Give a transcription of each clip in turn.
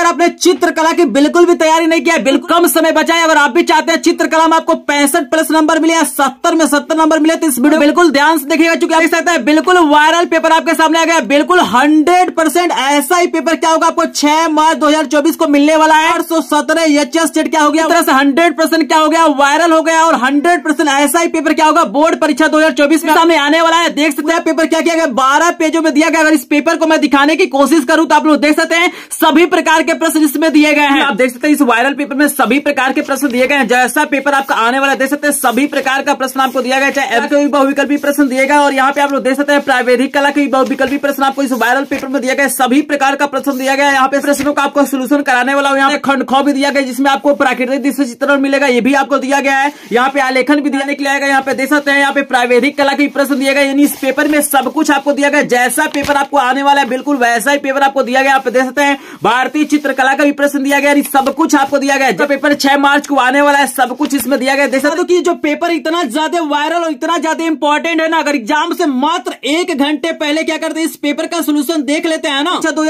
ಸಾಗರ आपने चित्रकला की बिल्कुल भी तैयारी नहीं किया बिल्कुल कम समय बचा है अगर आप भी चाहते हैं चित्रकला में आपको पैंसठ प्लस नंबर मिले या सत्तर में सत्तर नंबर मिले तो इस वीडियो बिल्कुल ध्यान से देखिएगा चूंकि आप सकते हैं बिल्कुल वायरल पेपर आपके सामने आ गया बिल्कुल हंड्रेड परसेंट ऐसा ही पेपर क्या होगा आपको छह मार्च दो हजार चौबीस को मिलने वाला है आठ सौ सत्रह एच एस स्टेट क्या हो गया तरह से हंड्रेड परसेंट क्या हो गया वायरल हो गया और हंड्रेड परसेंट ऐसा ही पेपर क्या होगा बोर्ड परीक्षा दो हजार चौबीस में सामने आने वाला है देख सकते हैं पेपर क्या किया गया बारह पेजों में दिया गया अगर इस पेपर को मैं दिखाने की कोशिश करूँ तो आप लोग देख सकते हैं सभी प्रकार के प्रश्न प्रश्न इसमें दिए गए हैं आप देख सकते हैं इस वायरल पेपर में सभी प्रकार के प्रश्न दिए गए हैं जैसा पेपर आपका आने वाला देख सकते हैं सभी प्रकार का प्रश्न आपको दिया गया चाहे एवं बहुविकल्पी प्रश्न दिए गए और यहाँ पे आप लोग देख सकते हैं प्रावैधिक कला के बहुविकल्पी प्रश्न आपको इस वायरल पेपर में दिया गया सभी प्रकार का प्रश्न दिया गया यहाँ पे प्रश्नों का आपको सोल्यूशन कराने वाला यहाँ पे खंड खो भी दिया गया जिसमें आपको प्राकृतिक दृश्य चित्रण मिलेगा ये भी आपको दिया गया है यहाँ पे आलेखन भी दिया के यहाँ पे देख सकते हैं यहाँ पे प्रावैधिक कला के प्रश्न दिया गया इस पेपर में सब कुछ आपको दिया गया जैसा पेपर आपको आने वाला है बिल्कुल वैसा ही पेपर आपको दिया गया आप देख सकते हैं भारतीय चित्रकार कला का भी प्रश्न दिया गया सब कुछ आपको दिया गया जो पेपर छह मार्च को आने वाला है सब कुछ इसमें दिया गया देखा तो की जो पेपर इतना ज्यादा वायरल और इतना ज्यादा इंपॉर्टेंट है ना अगर एग्जाम से मात्र एक घंटे पहले क्या करते इस पेपर का सोल्यूशन देख लेते हैं ना अच्छा दो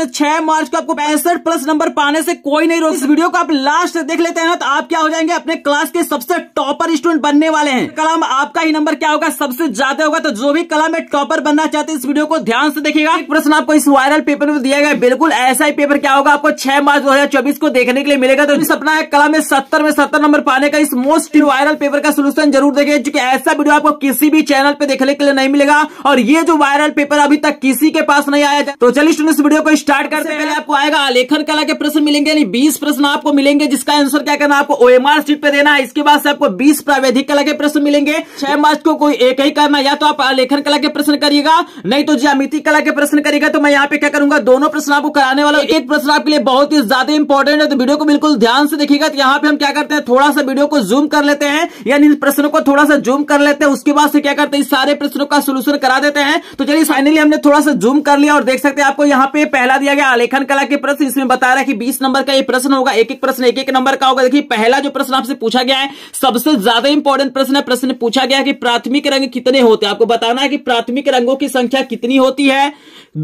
में छह मार्च को आपको पैंसठ प्लस नंबर पाने से कोई नहीं रोक इस वीडियो को आप लास्ट देख लेते हैं ना तो आप क्या हो जाएंगे अपने क्लास के सबसे टॉपर स्टूडेंट बनने वाले हैं कलाम आपका ही नंबर क्या होगा सबसे ज्यादा होगा तो जो भी कला में टॉपर बनना चाहते हैं इस वीडियो को ध्यान से देखिएगा एक प्रश्न आपको इस वायरल पेपर में दिया गया बिल्कुल ऐसा ही पेपर क्या होगा आपको छह मार्च दो को देखने के लिए मिलेगा तो सपना है कला में सत्तर में सत्तर नंबर पाने का इस मोस्ट वायरल पेपर का सोल्यूशन जरूर देखे क्योंकि ऐसा वीडियो आपको किसी भी चैनल पे देखने के लिए नहीं मिलेगा और ये जो वायरल पेपर अभी तक किसी के पास नहीं आया तो चलिए स्टूडेंट इस वीडियो को स्टार्ट करते पहले आपको आएगा लेखन कला के प्रश्न मिलेंगे यानी बीस प्रश्न आपको मिलेंगे जिसका आंसर क्या करना आपको ओएमआर सीट पे देना है इसके बाद आपको बीस प्रावैधिक कला के प्रश्न मिलेंगे छह मार्च को कोई एक ही करना या तो आप लेखन कला के प्रश्न करिएगा नहीं तो ज्यामिति कला के प्रश्न करिएगा तो मैं यहाँ पे क्या करूंगा दोनों प्रश्न आपको कराने वाला एक प्रश्न आपके आपके लिए बहुत ही ज्यादा इंपॉर्टेंट है तो वीडियो को बिल्कुल ध्यान से देखिएगा तो यहाँ पे हम क्या करते हैं थोड़ा सा वीडियो को जूम कर लेते हैं यानी प्रश्नों को थोड़ा सा जूम कर लेते हैं उसके बाद से क्या करते हैं सारे प्रश्नों का सोल्यूशन करा देते हैं तो चलिए फाइनली हमने थोड़ा सा जूम कर लिया और देख सकते हैं आपको यहाँ पे पहला दिया गया आलेखन कला के प्रश्न इसमें बता रहा है कि बीस नंबर का ये प्रश्न होगा एक एक प्रश्न एक एक नंबर का होगा देखिए पहला जो प्रश्न आपसे पूछा गया है सबसे ज्यादा इंपॉर्टेंट प्रश्न है प्रश्न पूछा गया कि प्राथमिक रंग कितने होते हैं आपको बताना है कि प्राथमिक रंगों की संख्या कितनी होती है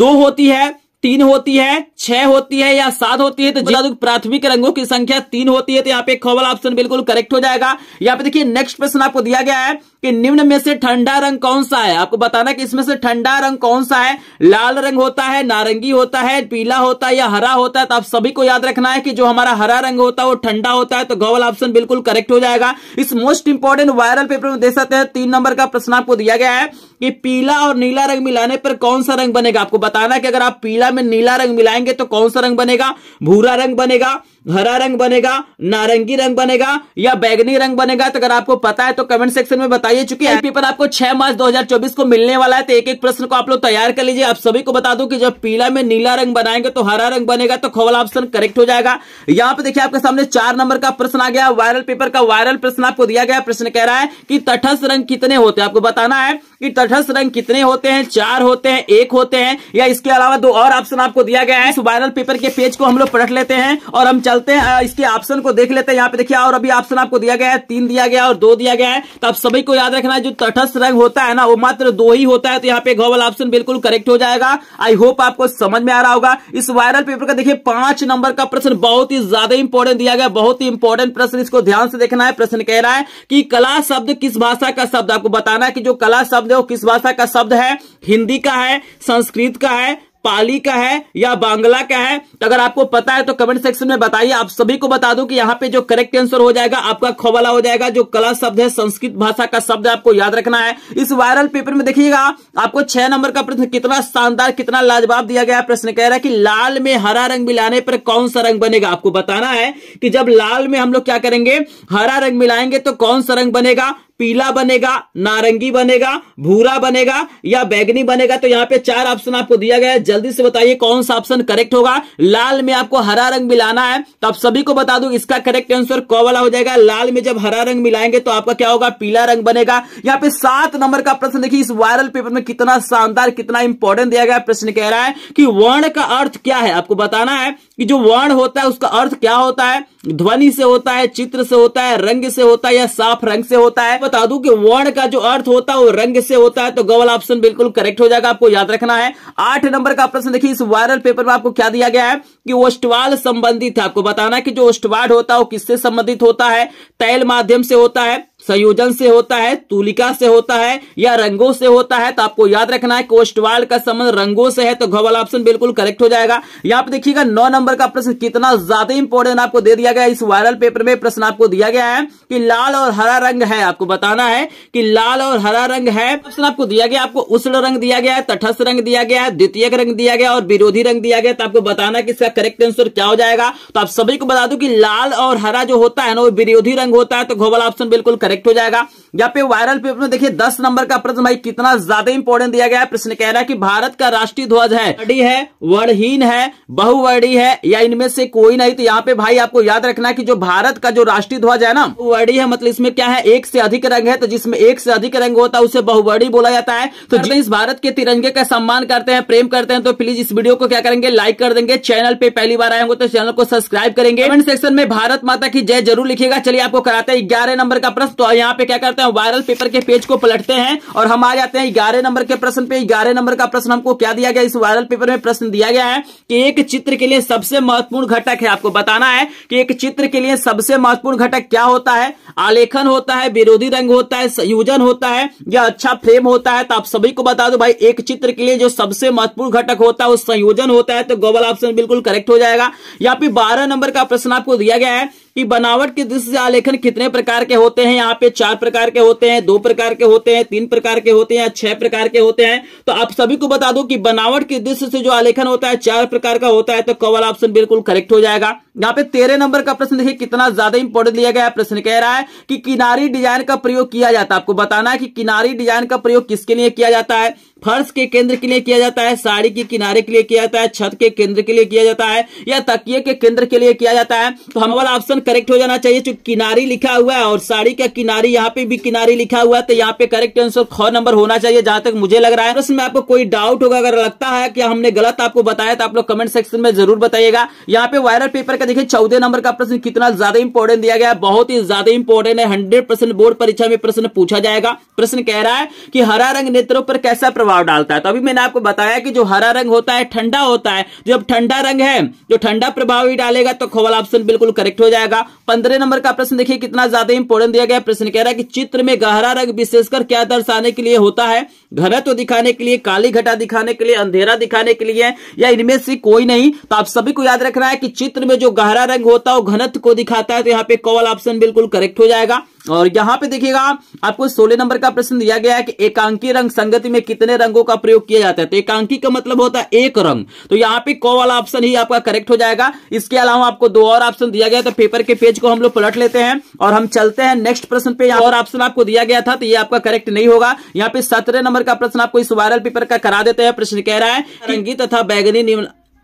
दो होती है तीन होती है छह होती है या सात होती है तो जिला प्राथमिक रंगों की संख्या तीन होती है तो यहाँ पे खबर ऑप्शन बिल्कुल करेक्ट हो जाएगा यहाँ पे देखिए नेक्स्ट प्रश्न आपको दिया गया है कि निम्न में से ठंडा रंग कौन सा है आपको बताना कि इसमें से ठंडा रंग कौन सा है लाल रंग होता है नारंगी होता है पीला होता है या हरा होता है तो आप सभी को याद रखना है कि जो हमारा हरा रंग होता है वो ठंडा होता है तो गवल ऑप्शन बिल्कुल करेक्ट हो जाएगा इस मोस्ट इंपोर्टेंट वायरल पेपर में देख सकते हैं तीन नंबर का प्रश्न आपको दिया गया है कि पीला और नीला रंग मिलाने पर कौन सा रंग बनेगा आपको बताना है कि अगर आप पीला में नीला रंग मिलाएंगे तो कौन सा रंग बनेगा भूरा रंग बनेगा हरा रंग बनेगा नारंगी रंग बनेगा या बैगनी रंग बनेगा तो अगर आपको पता है तो कमेंट सेक्शन में बताइए चुकी है पेपर आपको 6 मार्च 2024 को मिलने वाला है तो एक एक प्रश्न को आप लोग तैयार कर लीजिए आप सभी को बता दूं कि जब पीला में नीला रंग बनाएंगे तो हरा रंग बनेगा तो खवला ऑप्शन करेक्ट हो जाएगा यहाँ पे देखिए आपके सामने चार नंबर का प्रश्न आ गया वायरल पेपर का वायरल प्रश्न आपको दिया गया प्रश्न कह रहा है कि तटस्थ रंग कितने होते हैं आपको बताना है कि तटस्थ रंग कितने होते हैं चार होते हैं एक होते हैं या इसके अलावा दो और ऑप्शन आपको दिया गया है वायरल पेपर के पेज को हम लोग पलट लेते हैं और हम चल चलते हैं इसके ऑप्शन को देख लेते हैं यहाँ पे देखिए और अभी ऑप्शन आपको दिया गया है तीन दिया गया और दो दिया गया है तो आप सभी को याद रखना है जो तटस्थ रंग होता है ना वो मात्र दो ही होता है तो यहाँ पे घ वाला ऑप्शन बिल्कुल करेक्ट हो जाएगा आई होप आपको समझ में आ रहा होगा इस वायरल पेपर का देखिए पांच नंबर का प्रश्न बहुत ही ज्यादा इंपॉर्टेंट दिया गया बहुत ही इंपॉर्टेंट प्रश्न इसको ध्यान से देखना है प्रश्न कह रहा है कि कला शब्द किस भाषा का शब्द आपको बताना है कि जो कला शब्द है वो किस भाषा का शब्द है हिंदी का है संस्कृत का है पाली का है या बांग्ला का है तो अगर आपको पता है तो कमेंट सेक्शन में बताइए आप सभी को बता दूं कि यहाँ पे जो करेक्ट आंसर हो जाएगा आपका खोवाला हो जाएगा जो कला शब्द है संस्कृत भाषा का शब्द आपको याद रखना है इस वायरल पेपर में देखिएगा आपको छह नंबर का प्रश्न कितना शानदार कितना लाजवाब दिया गया प्रश्न कह रहा है कि लाल में हरा रंग मिलाने पर कौन सा रंग बनेगा आपको बताना है कि जब लाल में हम लोग क्या करेंगे हरा रंग मिलाएंगे तो कौन सा रंग बनेगा पीला बनेगा नारंगी बनेगा भूरा बनेगा या बैगनी बनेगा तो यहां पे चार ऑप्शन आपको दिया गया है जल्दी से बताइए कौन सा ऑप्शन करेक्ट होगा लाल में आपको हरा रंग मिलाना है तो आप सभी को बता दू इसका करेक्ट आंसर कौ वाला हो जाएगा लाल में जब हरा रंग मिलाएंगे तो आपका क्या होगा पीला रंग बनेगा यहाँ पे सात नंबर का प्रश्न देखिए इस वायरल पेपर में कितना शानदार कितना इंपॉर्टेंट दिया गया प्रश्न कह रहा है कि वर्ण का अर्थ क्या है आपको बताना है कि जो वर्ण होता है उसका अर्थ क्या होता है ध्वनि से होता है चित्र से होता है रंग से होता है या साफ रंग से होता है बता दूं कि वर्ण का जो अर्थ होता है वो रंग से होता है तो गवल ऑप्शन बिल्कुल करेक्ट हो जाएगा आपको याद रखना है आठ नंबर का प्रश्न देखिए इस वायरल पेपर में आपको क्या दिया गया है कि ओष्टवाल संबंधित है आपको बताना है कि जो ओष्टवाड होता है वो किससे संबंधित होता है तैल माध्यम से होता है संयोजन से होता है तुलिका से होता है या रंगों से होता है तो आपको याद रखना है कोस्टवाल का संबंध रंगों से है तो घ वाला ऑप्शन बिल्कुल करेक्ट हो जाएगा यहां पर देखिएगा नौ नंबर का प्रश्न कितना ज्यादा इंपॉर्टेंट आपको दे दिया गया इस वायरल पेपर में प्रश्न आपको दिया गया है कि लाल और हरा रंग है आपको बताना है कि लाल और हरा रंग है प्रश्न आपको दिया गया आपको उष्ण रंग दिया गया है तटस्थ रंग दिया गया है द्वितीय रंग दिया गया और विरोधी रंग दिया गया तो आपको बताना कि इसका करेक्ट आंसर क्या हो जाएगा तो आप सभी को बता दू की लाल और हरा जो होता है ना वो विरोधी रंग होता है तो घोवाला ऑप्शन बिल्कुल करेक्ट कनेक्ट हो जाएगा यहाँ पे वायरल पेपर में देखिए दस नंबर का प्रश्न भाई कितना ज्यादा इंपोर्टेंट दिया गया है प्रश्न कह रहा है कि भारत का राष्ट्रीय ध्वज है वर्डी है वर्णहीन है बहुवर्णी है या इनमें से कोई नहीं तो यहाँ पे भाई आपको याद रखना है कि जो भारत का जो राष्ट्रीय ध्वज है ना वर्डी है मतलब इसमें क्या है एक से अधिक रंग है तो जिसमें एक से अधिक रंग होता है उसे बहुवर्णी बोला जाता है तो इस भारत के तिरंगे का सम्मान करते हैं प्रेम करते हैं तो प्लीज इस वीडियो को क्या करेंगे लाइक कर देंगे चैनल पे पहली बार आएंगे तो चैनल को सब्सक्राइब करेंगे कमेंट सेक्शन में भारत माता की जय जरूर लिखिएगा चलिए आपको कराते हैं ग्यारह नंबर का प्रश्न तो यहाँ पे क्या करते हैं वायरल पेपर के पेज को पलटते हैं और हम आ जाते हैं ग्यारह नंबर के प्रश्न पे ग्यारह नंबर का प्रश्न हमको क्या दिया गया इस वायरल पेपर में प्रश्न दिया गया है कि एक चित्र के लिए सबसे महत्वपूर्ण घटक है आपको बताना है कि एक चित्र के लिए सबसे महत्वपूर्ण घटक क्या होता है आलेखन होता है विरोधी रंग होता है संयोजन होता है या अच्छा फ्रेम होता है तो आप सभी को बता दो भाई एक चित्र के लिए जो सबसे महत्वपूर्ण घटक होता है वो संयोजन होता है तो गोबल ऑप्शन बिल्कुल करेक्ट हो जाएगा या फिर बारह नंबर का प्रश्न आपको दिया गया है कि बनावट के दृष्टि से आलेखन कितने प्रकार के होते हैं यहाँ पे चार प्रकार के होते हैं दो प्रकार के होते हैं तीन प्रकार के होते हैं छह प्रकार के होते हैं तो आप सभी को बता दो कि बनावट के दृष्टि से जो आलेखन होता है चार प्रकार का होता है तो कवल ऑप्शन बिल्कुल करेक्ट हो जाएगा यहाँ पे तेरह नंबर का प्रश्न देखिए कितना ज्यादा इंपोर्टेंट लिया गया प्रश्न कह रहा है कि किनारी डिजाइन का प्रयोग किया जाता है आपको बताना है कि किनारी डिजाइन का प्रयोग किसके लिए किया जाता है फर्श के केंद्र के लिए किया जाता है साड़ी के किनारे के लिए किया जाता है छत के केंद्र के लिए किया जाता है या तकिए के केंद्र के लिए किया जाता है तो हमारा ऑप्शन करेक्ट हो जाना चाहिए चूंकि किनारी लिखा हुआ है और साड़ी का किनारी यहाँ पे भी किनारी लिखा हुआ है तो यहाँ पे करेक्ट आंसर ख नंबर होना चाहिए जहां तक मुझे लग रहा है प्रश्न में आपको कोई डाउट होगा अगर लगता है कि हमने गलत आपको बताया तो आप लोग कमेंट सेक्शन में जरूर बताइएगा यहाँ पे वायरल पेपर का देखिए चौदह नंबर का प्रश्न कितना ज्यादा इंपॉर्टेंट दिया गया बहुत ही ज्यादा इंपॉर्टेंट है हंड्रेड बोर्ड परीक्षा में प्रश्न पूछा जाएगा प्रश्न कह रहा है कि हरा रंग नेत्रों पर कैसा प्रभाव डालता है तो अभी मैंने आपको बताया कि जो हरा रंग होता है ठंडा होता है जब ठंडा रंग है जो ठंडा प्रभाव ही डालेगा तो खोवाला ऑप्शन बिल्कुल करेक्ट हो जाएगा पंद्रह नंबर का प्रश्न देखिए कितना ज्यादा इंपोर्टेंट दिया गया प्रश्न कह रहा है कि चित्र में गहरा रंग विशेषकर क्या दर्शाने के लिए होता है घनत्व तो दिखाने के लिए काली घटा दिखाने के लिए अंधेरा दिखाने के लिए या इनमें से कोई नहीं तो आप सभी को याद रखना है कि चित्र में जो गहरा रंग होता है वो घनत्व को दिखाता है तो यहाँ पे कॉल ऑप्शन बिल्कुल करेक्ट हो जाएगा और यहां पे देखिएगा आपको सोलह नंबर का प्रश्न दिया गया है कि एकांकी रंग संगति में कितने रंगों का प्रयोग किया जाता है तो एकांकी का मतलब होता है एक रंग तो यहाँ पे कौ वाला ऑप्शन ही आपका करेक्ट हो जाएगा इसके अलावा आपको दो और ऑप्शन दिया गया तो पेपर के पेज को हम लोग पलट लेते हैं और हम चलते हैं नेक्स्ट प्रश्न पे और ऑप्शन आपको दिया गया था तो ये आपका करेक्ट नहीं होगा यहाँ पे सत्रह नंबर का प्रश्न आपको इस वायरल पेपर का करा देते हैं प्रश्न कह रहा है रंगी तथा बैगनी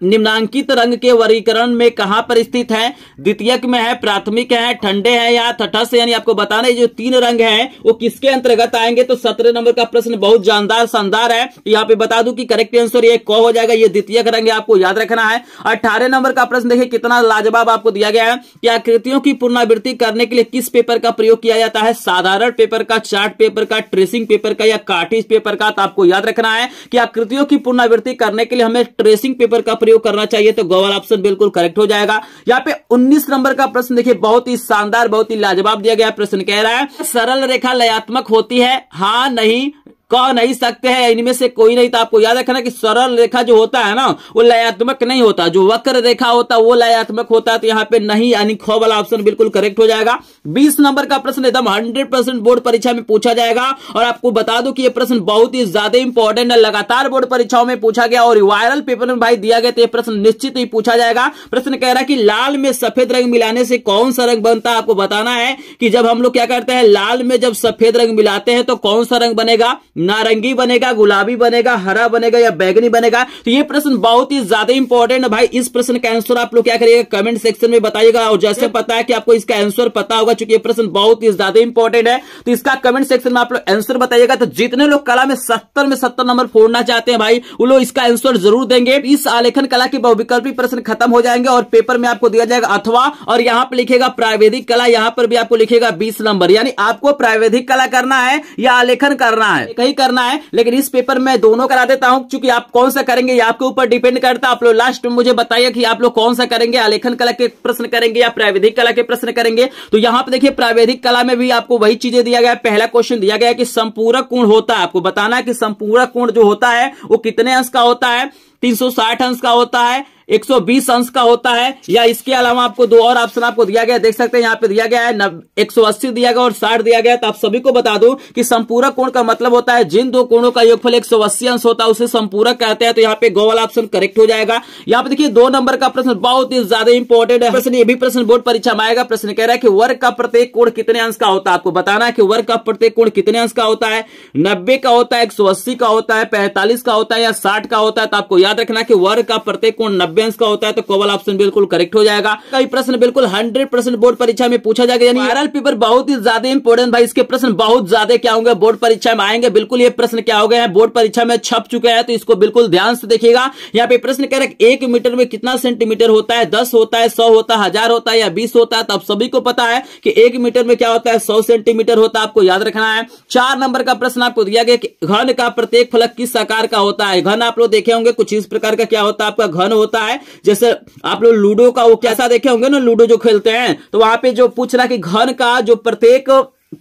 निम्नांकित रंग के वर्गीकरण में कहां पर स्थित है द्वितीयक में है प्राथमिक है ठंडे है या तटस्थ यानी आपको बताने जो तीन रंग है वो किसके अंतर्गत आएंगे तो सत्रह नंबर का प्रश्न बहुत जानदार शानदार है यहाँ पे बता दू कि करेक्ट आंसर ये क हो जाएगा ये द्वितीयक रंग है आपको याद रखना है अठारह नंबर का प्रश्न देखिए कितना लाजवाब आपको दिया गया है कि आकृतियों की पुनरावृत्ति करने के लिए किस पेपर का प्रयोग किया जाता है साधारण पेपर का चार्ट पेपर का ट्रेसिंग पेपर का या कार्टिज पेपर का तो आपको याद रखना है कि आकृतियों की पुनरावृत्ति करने के लिए हमें ट्रेसिंग पेपर का प्रयोग प्रयोग करना चाहिए तो गोवाल ऑप्शन बिल्कुल करेक्ट हो जाएगा यहाँ पे उन्नीस नंबर का प्रश्न देखिए बहुत ही शानदार बहुत ही लाजवाब दिया गया प्रश्न कह रहा है सरल रेखा लयात्मक होती है हाँ नहीं कह नहीं सकते हैं इनमें से कोई नहीं तो आपको याद रखना कि सरल रेखा जो होता है ना वो लयात्मक नहीं होता जो वक्र रेखा होता वो लयात्मक होता है तो यहाँ पे नहीं यानी ख वाला ऑप्शन बिल्कुल करेक्ट हो जाएगा बीस नंबर का प्रश्न एकदम हंड्रेड परसेंट बोर्ड परीक्षा में पूछा जाएगा और आपको बता दो कि ये प्रश्न बहुत ही ज्यादा इंपॉर्टेंट है लगातार बोर्ड परीक्षाओं में पूछा गया और वायरल पेपर में भाई दिया गया तो यह प्रश्न निश्चित ही पूछा जाएगा प्रश्न कह रहा है कि लाल में सफेद रंग मिलाने से कौन सा रंग बनता है आपको बताना है कि जब हम लोग क्या करते हैं लाल में जब सफेद रंग मिलाते हैं तो कौन सा रंग बनेगा नारंगी बनेगा गुलाबी बनेगा हरा बनेगा या बैगनी बनेगा तो ये प्रश्न बहुत ही ज्यादा इंपॉर्टेंट है भाई इस प्रश्न का आंसर आप लोग क्या करिएगा कमेंट सेक्शन में बताइएगा और जैसे पता है कि आपको इसका आंसर पता होगा चूंकि ये प्रश्न बहुत ही ज्यादा इंपॉर्टेंट है तो इसका कमेंट सेक्शन में आप लोग आंसर बताइएगा तो जितने लोग कला में सत्तर में सत्तर नंबर फोड़ना चाहते हैं भाई वो लोग इसका आंसर जरूर देंगे इस आलेखन कला के बहुविकल्पी प्रश्न खत्म हो जाएंगे और पेपर में आपको दिया जाएगा अथवा और यहाँ पर लिखेगा प्रावेदिक कला यहाँ पर भी आपको लिखेगा बीस नंबर यानी आपको प्रावेदिक कला करना है या आलेखन करना है नहीं करना है लेकिन इस पेपर में दोनों करा देता हूं क्योंकि आप कौन सा करेंगे आपके ऊपर डिपेंड करता आप लोग लास्ट में मुझे बताइए कि आप लोग कौन सा करेंगे आलेखन कला के प्रश्न करेंगे या प्राविधिक कला के प्रश्न करेंगे तो यहां पर देखिए प्राविधिक कला में भी आपको वही चीजें दिया गया पहला क्वेश्चन दिया गया कि संपूरक कोण होता है आपको बताना है कि संपूरक कोण जो होता है वो कितने अंश का होता है 360 अंश का होता है 120 अंश का होता है या इसके अलावा आपको दो और ऑप्शन आपको दिया गया देख सकते हैं यहाँ पे दिया गया है एक दिया गया और साठ दिया गया तो आप सभी को बता दूं कि संपूरक कोण का मतलब होता है जिन दो कोणों का योगफल एक अंश होता है उसे संपूरक कहते हैं तो यहाँ पे गो वाला ऑप्शन करेक्ट हो जाएगा यहाँ पे देखिए दो नंबर का प्रश्न बहुत ही ज्यादा इंपॉर्टेंट है प्रश्न ये भी प्रश्न बोर्ड परीक्षा में आएगा प्रश्न कह रहा है कि वर्ग का प्रत्येक कोण कितने अंश का होता है आपको बताना है कि वर्ग का प्रत्येक कोण कितने अंश का होता है नब्बे का होता है एक का होता है पैंतालीस का होता है या साठ का होता है तो आपको याद रखना कि वर्ग का प्रत्येक कोण नब्बे डिफेंस का होता है तो कोवल ऑप्शन बिल्कुल करेक्ट हो जाएगा कई प्रश्न बिल्कुल हंड्रेड परसेंट बोर्ड परीक्षा में पूछा जाएगा यानी वायरल पेपर बहुत ही ज्यादा इंपोर्टेंट भाई इसके प्रश्न बहुत ज्यादा क्या होंगे बोर्ड परीक्षा में आएंगे बिल्कुल ये प्रश्न क्या हो गए हैं बोर्ड परीक्षा में छप चुके हैं तो इसको बिल्कुल ध्यान से देखिएगा यहाँ पे प्रश्न कह रहे हैं एक मीटर में कितना सेंटीमीटर होता है दस होता है सौ होता है हजार होता है या बीस होता है तो आप सभी को पता है कि एक मीटर में क्या होता है सौ सेंटीमीटर होता है आपको याद रखना है चार नंबर का प्रश्न आपको दिया गया घन का प्रत्येक फलक किस आकार का होता है घन आप लोग देखे होंगे कुछ इस प्रकार का क्या होता है आपका घन होता है होता है जैसे आप लोग लूडो का वो कैसा देखे होंगे ना लूडो जो खेलते हैं तो वहां पे जो पूछ रहा है कि घन का जो प्रत्येक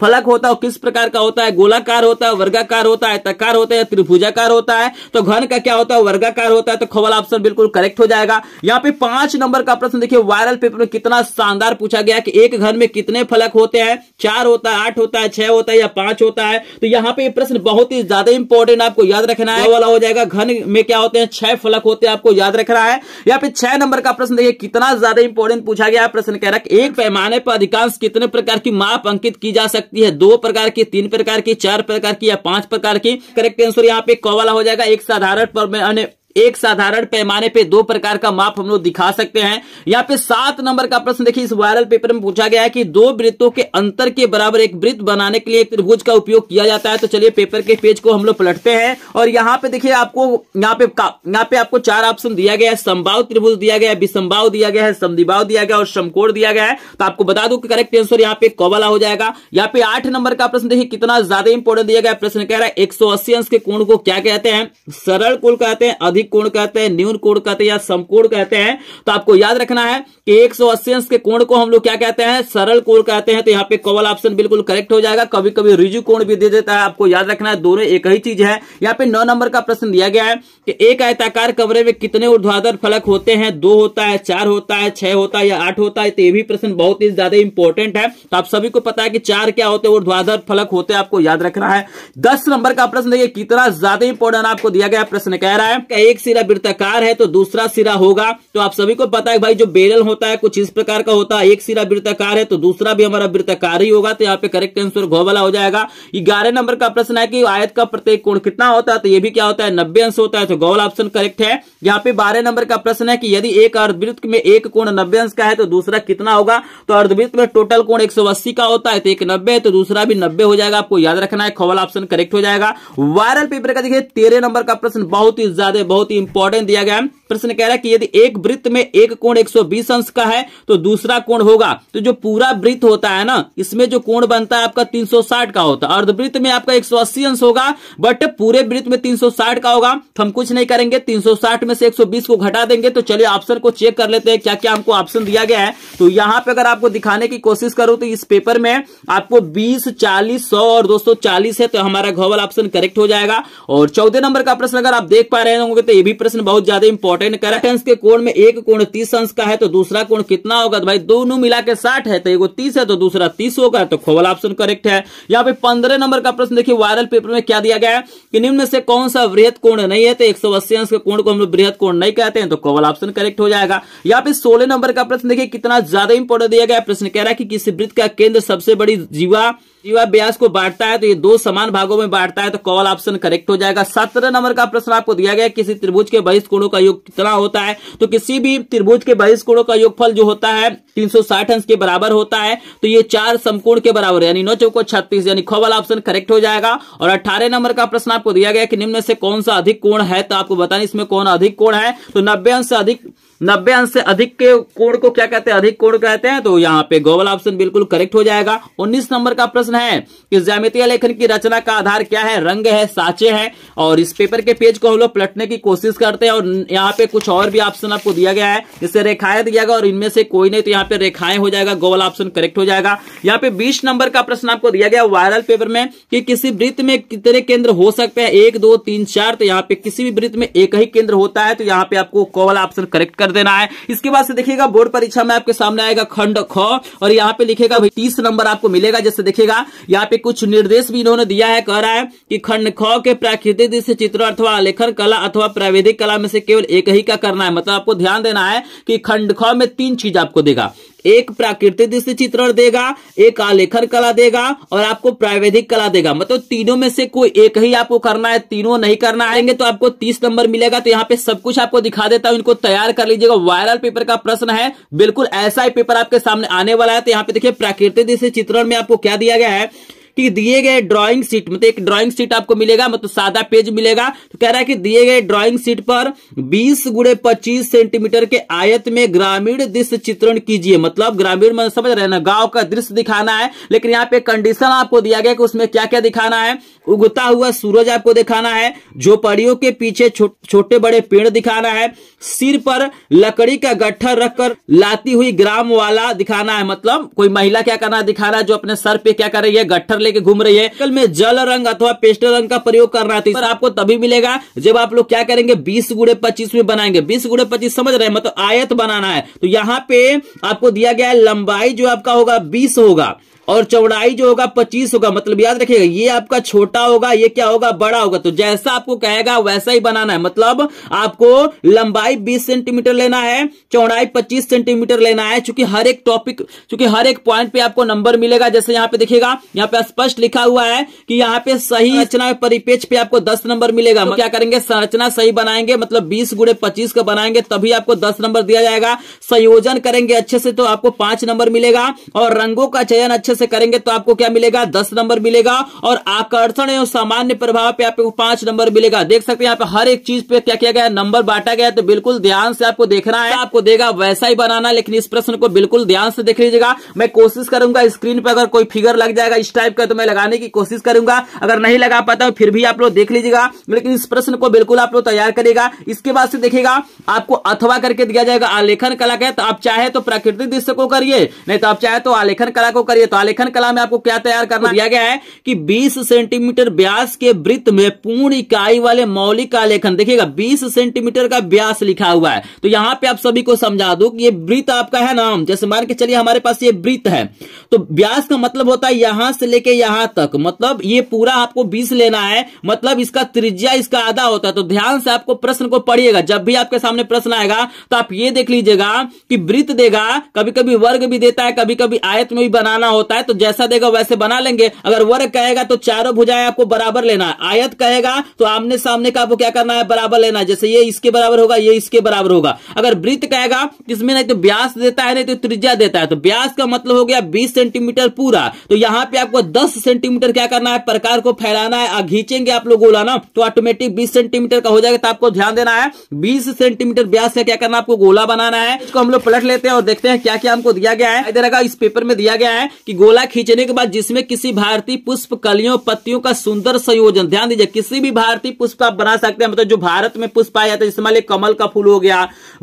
फलक होता है किस प्रकार का होता है गोलाकार होता है वर्गाकार होता है तकार होता है त्रिभुजाकार होता है तो घन का क्या होता है वर्गाकार होता है तो खबल ऑप्शन बिल्कुल करेक्ट हो जाएगा यहाँ पे पांच नंबर का प्रश्न देखिए वायरल पेपर में कितना शानदार पूछा गया कि एक घन में कितने फलक होते हैं चार होता है आठ होता है छह होता है या पांच होता है तो यहाँ पे प्रश्न बहुत ही ज्यादा इंपॉर्टेंट आपको याद रखना है वाला हो जाएगा घन में क्या होते हैं छह फलक होते हैं आपको याद रखना है यहाँ पे छह नंबर का प्रश्न देखिए कितना ज्यादा इंपॉर्टेंट पूछा गया प्रश्न कह रहा है एक पैमाने पर अधिकांश कितने प्रकार की माप अंकित की जा सकती सकती है दो प्रकार की तीन प्रकार की चार प्रकार की या पांच प्रकार की करेक्ट आंसर यहाँ पे क वाला हो जाएगा एक साधारण एक साधारण पैमाने पे दो प्रकार का माप हम लोग दिखा सकते हैं यहाँ पे सात नंबर का प्रश्न देखिए इस वायरल पेपर में पूछा गया है कि दो वृत्तों के अंतर के बराबर एक वृत्त बनाने के लिए त्रिभुज का उपयोग किया जाता है तो चलिए पेपर के पेज को हम लोग पलटते हैं और यहाँ पे देखिए आपको यहाँ पे यहाँ पे आपको चार ऑप्शन दिया गया है संभाव त्रिभुज दिया गया है विसंभाव दिया गया है समिभाव दिया गया और समकोण दिया गया है तो आपको बता दू कि करेक्ट आंसर यहाँ पे कौवाला हो जाएगा यहाँ पे आठ नंबर का प्रश्न देखिए कितना ज्यादा इंपोर्टेंट दिया गया प्रश्न कह रहा है एक अंश के कोण को क्या कहते हैं सरल कुल कहते हैं अधिक अधिक कोण कहते हैं न्यून कोण कहते हैं या समकोण कहते हैं तो आपको याद रखना है कि 180 अंश के कोण को हम लोग क्या कहते हैं सरल कोण कहते हैं तो यहाँ पे कवल ऑप्शन बिल्कुल करेक्ट हो जाएगा कभी कभी रिजु कोण भी दे देता है आपको याद रखना है दोनों एक ही चीज है यहाँ पे नौ नंबर का प्रश्न दिया गया है कि एक आयताकार कमरे में कितने ऊर्ध्वाधर फलक होते हैं दो होता है चार होता है छह होता है या आठ होता है तो ये भी प्रश्न बहुत ही ज्यादा इंपॉर्टेंट है तो आप सभी को पता है कि चार क्या होते हैं ऊर्ध्वाधर फलक होते हैं आपको याद रखना है दस नंबर का प्रश्न देखिए कितना ज्यादा इंपॉर्टेंट आपको दिया गया प्रश्न कह रहा है एक सिरा वृत्ताकार है तो दूसरा सिरा होगा तो आप सभी को पता है भाई जो बेरल होता है कुछ इस प्रकार का होता है एक सिरा वृत्ताकार है तो दूसरा भी हमारा वृत्ताकार ही होगा तो यहाँ पे करेक्ट आंसर घोबला हो जाएगा ग्यारह नंबर का प्रश्न है कि आयत का प्रत्येक कोण कितना होता है तो ये भी क्या होता है नब्बे अंश होता है तो गोल ऑप्शन करेक्ट है यहाँ पे बारह नंबर का प्रश्न है कि यदि एक अर्धवृत्त में एक कोण नब्बे अंश का है तो दूसरा कितना होगा तो अर्धवृत्त में टोटल कोण एक का होता है तो एक नब्बे तो दूसरा भी नब्बे हो जाएगा आपको याद रखना है खवल ऑप्शन करेक्ट हो जाएगा वायरल पेपर का देखिए तेरह नंबर का प्रश्न बहुत ही ज्यादा बहुत ही इंपॉर्टेंट दिया गया है प्रश्न कह रहा है कि यदि एक वृत्त में एक कोण 120 अंश का है तो दूसरा कोण होगा तो जो पूरा वृत्त होता है ना इसमें जो कोण बनता है आपका 360 का होता है अर्धवृत्त में आपका 180 अंश होगा बट पूरे वृत्त में 360 का होगा तो हम कुछ नहीं करेंगे 360 में से 120 को घटा देंगे तो चलिए ऑप्शन को चेक कर लेते हैं क्या क्या हमको ऑप्शन दिया गया है तो यहाँ पे अगर आपको दिखाने की कोशिश करूं तो इस पेपर में आपको बीस चालीस सौ और दो है तो हमारा घोवल ऑप्शन करेक्ट हो जाएगा और चौदह नंबर का प्रश्न अगर आप देख पा रहे होंगे तो ये भी प्रश्न बहुत ज्यादा इंपॉर्टेंट फोर्टीन कैरेट के कोण में एक कोण तीस अंश का है तो दूसरा कोण कितना होगा तो भाई दोनों मिला के साठ है तो एगो तीस है तो दूसरा तीस होगा तो खोवल ऑप्शन करेक्ट है यहाँ पे पंद्रह नंबर का प्रश्न देखिए वायरल पेपर में क्या दिया गया है कि निम्न से कौन सा वृहत कोण नहीं है तो एक अंश के कोण को हम लोग वृहत कोण नहीं कहते हैं तो खोवल ऑप्शन करेक्ट हो जाएगा यहाँ पे सोलह नंबर का प्रश्न देखिए कितना ज्यादा इंपोर्टेंट दिया गया प्रश्न कह रहा है कि किसी वृत्त का केंद्र सबसे बड़ी जीवा युवा ब्यास को बांटता है तो ये दो समान भागों में बांटता है तो कॉल ऑप्शन करेक्ट हो जाएगा सत्रह नंबर का प्रश्न आपको दिया गया किसी त्रिभुज के बहिष्ठ कोणों का योग कितना होता है तो किसी भी त्रिभुज के बहिष्ठ कोणों का योगफल जो होता है 360 अंश के बराबर होता है तो ये चार समकोण के बराबर यानी नौ चौको छत्तीस यानी ख वाला ऑप्शन करेक्ट हो जाएगा और अठारह नंबर का प्रश्न आपको दिया गया कि निम्न से कौन सा अधिक कोण है तो आपको बताने इसमें कौन अधिक कोण है तो नब्बे अंश से अधिक नब्बे अंश से अधिक के कोण को क्या कहते हैं अधिक कोण कहते हैं तो यहाँ पे गोवल ऑप्शन बिल्कुल करेक्ट हो जाएगा उन्नीस नंबर का प्रश्न है कि जैमितीय लेखन की रचना का आधार क्या है रंग है साचे है और इस पेपर के पेज को हम लोग पलटने की कोशिश करते हैं और यहाँ पे कुछ और भी ऑप्शन आपको दिया गया है जिससे रेखाएं दिया गया और इनमें से कोई नहीं तो यहाँ पे रेखाएं हो जाएगा गोवल ऑप्शन करेक्ट हो जाएगा यहाँ पे बीस नंबर का प्रश्न आपको दिया गया वायरल पेपर में कि किसी वृत्त में कितने केंद्र हो सकते हैं एक दो तीन चार तो यहाँ पे किसी भी वृत्त में एक ही केंद्र होता है तो यहाँ पे आपको गोवल ऑप्शन करेक्ट कर कर देना है इसके बाद से देखिएगा बोर्ड परीक्षा में आपके सामने आएगा खंड ख और यहाँ पे लिखेगा भाई तीस नंबर आपको मिलेगा जैसे देखिएगा यहाँ पे कुछ निर्देश भी इन्होंने दिया है कह रहा है कि खंड ख के प्राकृतिक दृश्य चित्र अथवा लेखन कला अथवा प्राविधिक कला में से केवल एक ही का करना है मतलब आपको ध्यान देना है कि खंड ख में तीन चीज आपको देगा एक प्राकृतिक दृश्य चित्रण देगा एक आलेखन कला देगा और आपको प्रायवेदिक कला देगा मतलब तीनों में से कोई एक ही आपको करना है तीनों नहीं करना आएंगे तो आपको तीस नंबर मिलेगा तो यहाँ पे सब कुछ आपको दिखा देता हूं इनको तैयार कर लीजिएगा वायरल पेपर का प्रश्न है बिल्कुल ऐसा ही पेपर आपके सामने आने वाला है तो यहाँ पे देखिए प्राकृतिक दृश्य चित्रण में आपको क्या दिया गया है कि दिए गए ड्राइंग सीट मतलब एक ड्राइंग सीट आपको मिलेगा मतलब सादा पेज मिलेगा तो कह रहा है कि दिए गए ड्राइंग सीट पर बीस गुड़े पच्चीस सेंटीमीटर के आयत में ग्रामीण दृश्य चित्रण कीजिए मतलब ग्रामीण मतलब समझ रहे ना गांव का दृश्य दिखाना है लेकिन यहाँ पे कंडीशन आपको दिया गया कि उसमें क्या क्या दिखाना है उगता हुआ सूरज आपको दिखाना है झोपड़ियों के पीछे छो, छोटे बड़े पेड़ दिखाना है सिर पर लकड़ी का गट्ठर रखकर लाती हुई ग्राम वाला दिखाना है मतलब कोई महिला क्या करना दिखाना है जो अपने सर पे क्या कर रही है गट्ठर ले लेके घूम रही है कल में जल रंग अथवा पेस्टल रंग का प्रयोग करना थी सर आपको तभी मिलेगा जब आप लोग क्या करेंगे बीस गुड़े पच्चीस में बनाएंगे बीस गुड़े पच्चीस समझ रहे मतलब आयत बनाना है तो यहाँ पे आपको दिया गया है लंबाई जो आपका होगा बीस होगा और चौड़ाई जो होगा पच्चीस होगा मतलब याद रखिएगा ये आपका छोटा होगा ये क्या होगा बड़ा होगा तो जैसा आपको कहेगा वैसा ही बनाना है मतलब आपको लंबाई बीस सेंटीमीटर लेना है चौड़ाई पच्चीस सेंटीमीटर लेना है चूंकि हर एक टॉपिक चूंकि हर एक पॉइंट पे आपको नंबर मिलेगा जैसे यहाँ पे देखिएगा यहाँ पे स्पष्ट लिखा हुआ है कि यहाँ पे सही रचना परिपेक्ष पे आपको दस नंबर मिलेगा तो क्या करेंगे संरचना सही बनाएंगे मतलब बीस गुड़े पच्चीस का बनाएंगे तभी आपको दस नंबर दिया जाएगा संयोजन करेंगे अच्छे से तो आपको पांच नंबर मिलेगा और रंगों का चयन अच्छे से से करेंगे तो आपको क्या मिलेगा दस नंबर मिलेगा और आकर्षण एवं सामान्य प्रभाव पे आपको पांच नंबर मिलेगा देख सकते हैं यहाँ पे हर एक चीज पे क्या किया गया नंबर बांटा गया तो बिल्कुल ध्यान से आपको देखना है आपको देगा वैसा ही बनाना लेकिन इस प्रश्न को बिल्कुल ध्यान से देख लीजिएगा मैं कोशिश करूंगा स्क्रीन पर अगर कोई फिगर लग जाएगा इस टाइप का तो मैं लगाने की कोशिश करूंगा अगर नहीं लगा पाता हूं फिर भी आप लोग देख लीजिएगा लेकिन इस प्रश्न को बिल्कुल आप लोग तैयार करेगा इसके बाद से देखेगा आपको अथवा करके दिया जाएगा आलेखन कला का तो आप चाहे तो प्राकृतिक दृश्य को करिए नहीं तो आप चाहे तो आलेखन कला को करिए तो आलेखन कला में आपको क्या तैयार करना तो दिया गया है कि 20 सेंटीमीटर व्यास के वृत्त में पूर्ण इकाई वाले मौलिक आलेखन देखिएगा 20 सेंटीमीटर का व्यास लिखा हुआ है तो यहाँ पे आप सभी को समझा दो कि ये वृत्त आपका है नाम जैसे मान के चलिए हमारे पास ये वृत्त है तो व्यास का मतलब होता है यहां से लेके यहां तक मतलब ये पूरा आपको बीस लेना है मतलब इसका त्रिज्या इसका आधा होता है तो ध्यान से आपको प्रश्न को पढ़िएगा जब भी आपके सामने प्रश्न आएगा तो आप ये देख लीजिएगा कि वृत्त देगा कभी कभी वर्ग भी देता है कभी कभी आयत में भी बनाना होता है होता है तो जैसा देगा वैसे बना लेंगे अगर वर्ग कहेगा तो चारों भुजाएं आपको बराबर लेना है आयत कहेगा तो आमने सामने का आपको क्या करना है बराबर लेना है जैसे ये इसके बराबर होगा ये इसके बराबर होगा अगर वृत्त कहेगा इसमें नहीं तो ब्यास देता है नहीं तो त्रिज्या देता है तो ब्यास का मतलब हो गया बीस सेंटीमीटर पूरा तो यहाँ पे आपको दस सेंटीमीटर क्या करना है प्रकार को फैलाना है घींचेंगे आप लोग गोला ना तो ऑटोमेटिक बीस सेंटीमीटर का हो जाएगा तो आपको ध्यान देना है बीस सेंटीमीटर ब्यास का क्या करना आपको गोला बनाना है इसको हम लोग पलट लेते हैं और देखते हैं क्या क्या हमको दिया गया है इधर इस पेपर में दिया गया है कि गोला खींचने के बाद जिसमें किसी भारतीय पुष्प कलियों पत्तियों का सुंदर संयोजन ध्यान दीजिए किसी भी भारतीय पुष्प आप बना सकते हैं मतलब जो भारत में पुष्प आया जाता है जिसमें कमल का फूल हो गया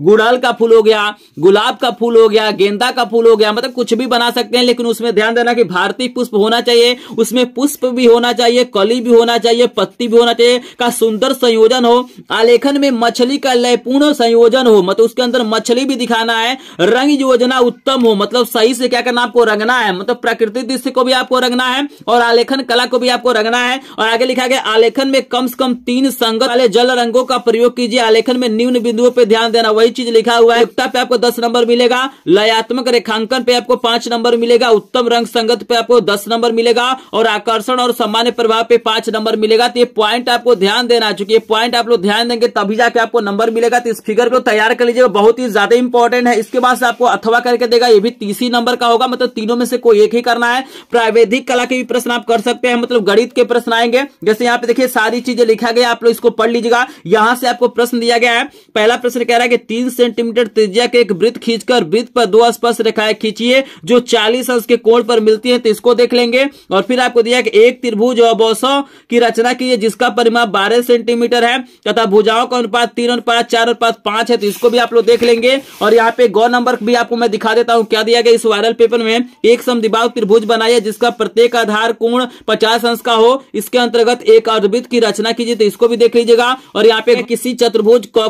गुड़हल का फूल हो गया गुलाब का फूल हो गया गेंदा का फूल हो गया मतलब कुछ भी बना सकते हैं लेकिन उसमें ध्यान देना की भारतीय पुष्प होना चाहिए उसमें पुष्प भी होना चाहिए कली भी होना चाहिए पत्ती भी होना चाहिए का सुंदर संयोजन हो आलेखन में मछली का लयपूर्ण संयोजन हो मतलब उसके अंदर मछली भी दिखाना है रंग योजना उत्तम हो मतलब सही से क्या करना आपको रंगना है मतलब प्राकृतिक दृश्य को भी आपको रंगना है और आलेखन कला को भी आपको रंगना है और आगे लिखा गया आलेखन में कम से कम तीन संगत वाले जल रंगों का प्रयोग कीजिए आलेखन में निम्न बिंदुओं पर ध्यान देना वही चीज लिखा हुआ है पे आपको दस नंबर मिलेगा लयात्मक रेखांकन पे आपको पांच नंबर मिलेगा उत्तम रंग संगत पे आपको दस नंबर मिलेगा और आकर्षण और सामान्य प्रभाव पे पांच नंबर मिलेगा तो ये पॉइंट आपको ध्यान देना चूंकि ये पॉइंट आप लोग ध्यान देंगे तभी जाके आपको नंबर मिलेगा तो इस फिगर को तैयार कर लीजिएगा बहुत ही ज्यादा इंपॉर्टेंट है इसके बाद आपको अथवा करके देगा ये भी तीसरी नंबर का होगा मतलब तीनों में से कोई एक ही करना है प्रावेदिक कला के भी प्रश्न आप कर सकते हैं मतलब गणित के प्रश्न आएंगे जैसे यहाँ पे देखिए सारी चीजें लिखा गया आप लोग इसको पढ़ लीजिएगा यहां से आपको प्रश्न दिया गया है पहला प्रश्न कह रहा है कि तीन सेंटीमीटर त्रिज्या के एक वृत्त खींचकर वृत्त पर दो स्पर्श रेखाएं खींचिए जो चालीस अंश के कोण पर मिलती है तो इसको देख लेंगे और फिर आपको दिया कि एक त्रिभुज अबौसों की रचना की है जिसका परिमाप बारह सेंटीमीटर है तथा भुजाओं का अनुपात तीन अनुपात चार अनुपात पांच है तो इसको भी आप लोग देख लेंगे और यहाँ पे गौ नंबर भी आपको मैं दिखा देता हूँ क्या दिया गया इस वायरल पेपर में एक समदिबाहु त्रिभुज बनाइए जिसका प्रत्येक आधार कोण पचास अंश का हो इसके अंतर्गत एक अर्धवृत्त की रचना कीजिए तो इसको भी देख लीजिएगा और यहाँ पे किसी चतुर्भुज कौ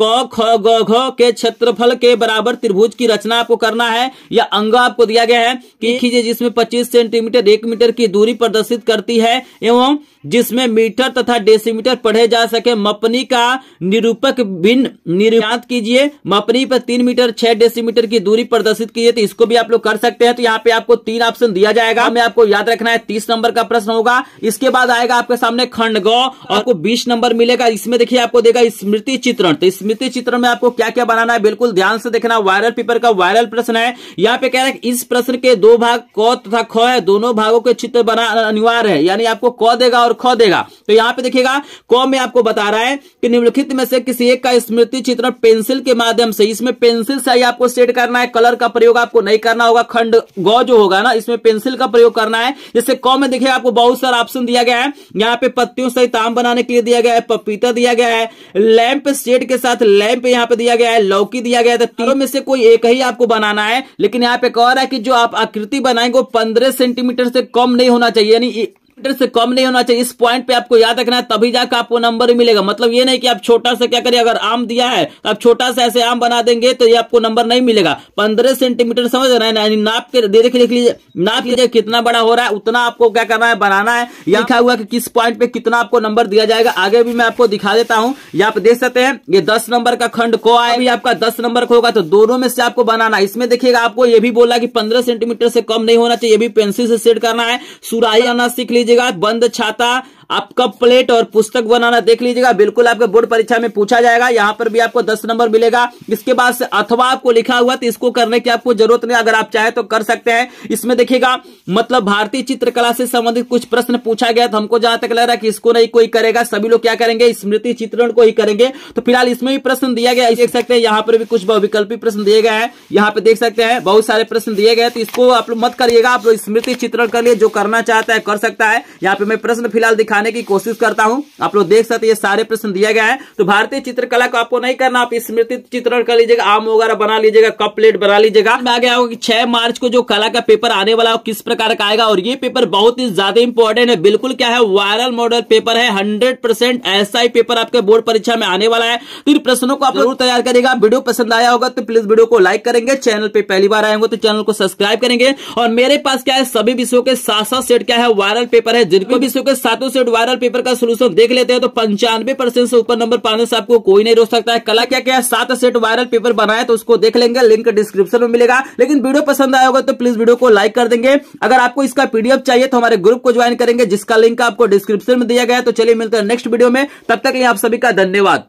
क ख ग घ के क्षेत्रफल के बराबर त्रिभुज की रचना आपको करना है या अंग आपको दिया गया है कि खींचे जिसमें 25 सेंटीमीटर एक मीटर की दूरी प्रदर्शित करती है एवं जिसमें मीटर तथा डेसीमीटर पढ़े जा सके मपनी का निरूपक भिन्न निर्यात कीजिए मपनी पर तीन मीटर छह डेसीमीटर की दूरी प्रदर्शित कीजिए तो इसको भी आप लोग कर सकते हैं तो यहाँ पे आपको तीन ऑप्शन दिया जाएगा हमें आपको याद रखना है तीस नंबर का प्रश्न होगा इसके बाद आएगा आपके सामने खंड गौ और आपको बीस नंबर मिलेगा इसमें देखिए आपको देगा स्मृति चित्रण तो स्मृति चित्र में आपको क्या क्या बनाना है बिल्कुल ध्यान से देखना वायरल पेपर का वायरल प्रश्न है यहाँ पे कह रहे हैं इस प्रश्न के दो भाग क तथा ख है दोनों भागों के चित्र बना अनिवार्य है यानी आपको क देगा और ख देगा तो यहाँ पे देखिएगा क में आपको बता रहा है कि निम्नलिखित में से किसी एक का स्मृति चित्र पेंसिल के माध्यम से इसमें पेंसिल से ही आपको सेट करना है कलर का प्रयोग आपको नहीं करना होगा खंड ग जो होगा ना इसमें पेंसिल का प्रयोग करना है जैसे क में देखिए आपको बहुत सारा ऑप्शन दिया गया है यहाँ पे पत्तियों से ताम बनाने के लिए दिया गया है पपीता दिया गया है लैंप सेट के साथ साथ लैंप यहाँ पे दिया गया है लौकी दिया गया है तो तीनों में से कोई एक ही आपको बनाना है लेकिन यहाँ पे कह रहा है कि जो आप आकृति बनाएंगे वो पंद्रह सेंटीमीटर से कम नहीं होना चाहिए यानी मीटर से कम नहीं होना चाहिए इस पॉइंट पे आपको याद रखना है तभी जाकर आपको नंबर मिलेगा मतलब ये नहीं कि आप छोटा सा क्या करिए अगर आम दिया है तो आप छोटा सा ऐसे आम बना देंगे तो ये आपको नंबर नहीं मिलेगा पंद्रह सेंटीमीटर समझ रहे हैं नाप के देख लीजिए नाप लीजिए कितना बड़ा हो रहा है उतना आपको क्या करना है बनाना है ये लिखा हुआ कि किस पॉइंट पे कितना आपको नंबर दिया जाएगा आगे भी मैं आपको दिखा देता हूँ यहाँ आप देख सकते हैं ये दस नंबर का खंड को आए आपका दस नंबर को होगा तो दोनों में से आपको बनाना इसमें देखिएगा आपको ये भी बोला कि पंद्रह सेंटीमीटर से कम नहीं होना चाहिए ये भी पेंसिल से सेट करना है सुराही आना सीख लीजिए दीजिएगा बंद छाता आपका प्लेट और पुस्तक बनाना देख लीजिएगा बिल्कुल आपके बोर्ड परीक्षा में पूछा जाएगा यहाँ पर भी आपको दस नंबर मिलेगा इसके बाद अथवा आपको लिखा हुआ तो इसको करने की आपको जरूरत नहीं अगर आप चाहे तो कर सकते हैं इसमें देखिएगा मतलब भारतीय चित्रकला से संबंधित कुछ प्रश्न पूछा गया तो हमको जहां तक लग रहा है कि इसको नहीं कोई करेगा सभी लोग क्या करेंगे स्मृति चित्रण को ही करेंगे तो फिलहाल इसमें भी प्रश्न दिया गया देख सकते हैं यहाँ पर भी कुछ बहुविकल्पी प्रश्न दिए गए हैं यहाँ पे देख सकते हैं बहुत सारे प्रश्न दिए गए तो इसको आप लोग मत करिएगा आप लोग स्मृति चित्रण कर लिए जो करना चाहता है कर सकता है यहाँ पे मैं प्रश्न फिलहाल दिखा दिखाने की कोशिश करता हूं आप लोग देख सकते ये सारे प्रश्न दिया गया है तो भारतीय चित्रकला को आपको नहीं करना आप स्मृति चित्रण कर लीजिएगा आम वगैरह बना लीजिएगा कप प्लेट बना लीजिएगा मैं आगे आऊंगा कि छह मार्च को जो कला का पेपर आने वाला है किस प्रकार का आएगा और ये पेपर बहुत ही ज्यादा इंपॉर्टेंट है बिल्कुल क्या है वायरल मॉडल पेपर है हंड्रेड परसेंट ऐसा ही पेपर आपके बोर्ड परीक्षा में आने वाला है तो इन प्रश्नों को आप जरूर तैयार करेगा वीडियो पसंद आया होगा तो प्लीज वीडियो को लाइक करेंगे चैनल पर पहली बार आएंगे तो चैनल को सब्सक्राइब करेंगे और मेरे पास क्या है सभी विषयों के साथ साथ सेट क्या है वायरल पेपर है जिनको हम्म। विषयों के सातों सेट शॉर्ट वायरल पेपर का सोल्यूशन देख लेते हैं तो पंचानवे परसेंट से ऊपर नंबर पाने से आपको कोई नहीं रोक सकता है कला क्या क्या सात सेट वायरल पेपर बनाए तो उसको देख लेंगे लिंक डिस्क्रिप्शन में मिलेगा लेकिन वीडियो पसंद आया होगा तो प्लीज वीडियो को लाइक कर देंगे अगर आपको इसका पीडीएफ चाहिए तो हमारे ग्रुप को ज्वाइन करेंगे जिसका लिंक आपको डिस्क्रिप्शन में दिया गया तो चलिए मिलते हैं नेक्स्ट वीडियो में तब तक लिए आप सभी का धन्यवाद